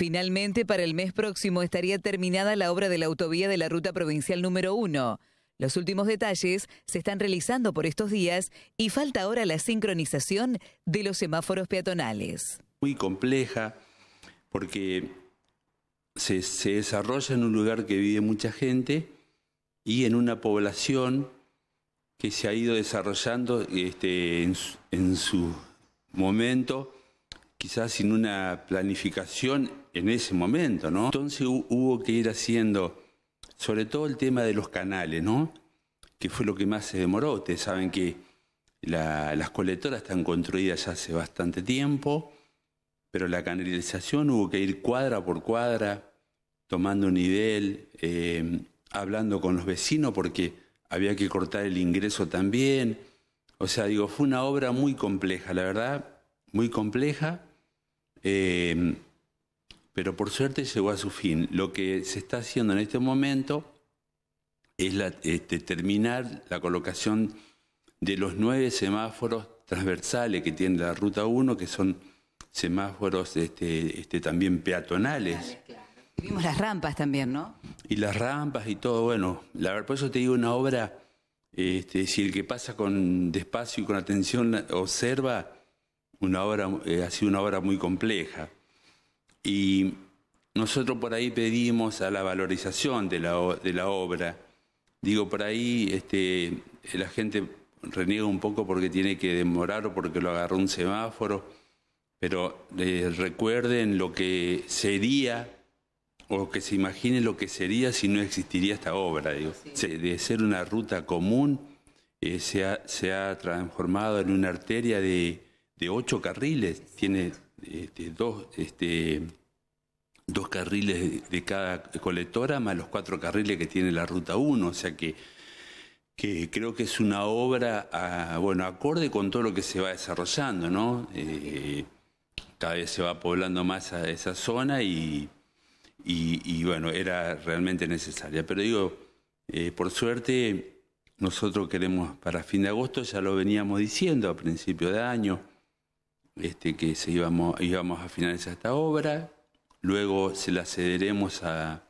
Finalmente, para el mes próximo estaría terminada la obra de la autovía de la Ruta Provincial número 1. Los últimos detalles se están realizando por estos días y falta ahora la sincronización de los semáforos peatonales. Muy compleja porque se, desarrolla en un lugar que vive mucha gente y en una población que se ha ido desarrollando este, en su momento quizás sin una planificación en ese momento, ¿no? Entonces hubo que ir haciendo, sobre todo el tema de los canales, ¿no? Que fue lo que más se demoró. Ustedes saben que las colectoras están construidas hace bastante tiempo, pero la canalización hubo que ir cuadra por cuadra, tomando nivel, eh, hablando con los vecinos, porque había que cortar el ingreso también. O sea, digo, fue una obra muy compleja, la verdad, muy compleja Em, pero por suerte llegó a su fin. Lo que se está haciendo en este momento es la, este, terminar la colocación de los nueve semáforos transversales que tiene la Ruta 1, que son semáforos este, este, también peatonales. vimos las rampas también, ¿no? Y las rampas y todo, bueno, la verdad, por eso te digo una obra, este, si el que pasa con despacio y con atención observa, una obra, eh, ha sido una obra muy compleja. Y nosotros por ahí pedimos a la valorización de la, de la obra. Digo, por ahí este, la gente reniega un poco porque tiene que demorar o porque lo agarró un semáforo, pero eh, recuerden lo que sería o que se imaginen lo que sería si no existiría esta obra. Digo. De ser una ruta común, eh, se ha transformado en una arteria de, de este, ocho carriles, tiene este, dos, este, dos carriles de cada colectora, más los cuatro carriles que tiene la ruta 1, o sea que, que creo que es una obra, bueno, acorde con todo lo que se va desarrollando, ¿no? Eh, cada vez se va poblando más a esa zona y, y, bueno, era realmente necesaria. Pero digo, eh, por suerte, nosotros queremos para fin de agosto, ya lo veníamos diciendo a principio de año, este, que se íbamos, íbamos a finalizar esta obra, luego se la cederemos a,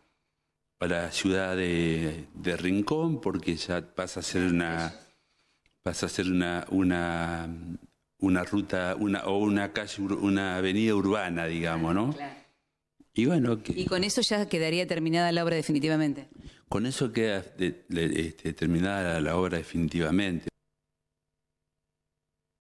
la ciudad de, de, Rincón, porque ya pasa a ser una pasa a ser una, una, una ruta, una, o una calle, una avenida urbana, digamos, ¿no? Y bueno, y con eso ya quedaría terminada la obra definitivamente. Con eso queda este, terminada la obra definitivamente.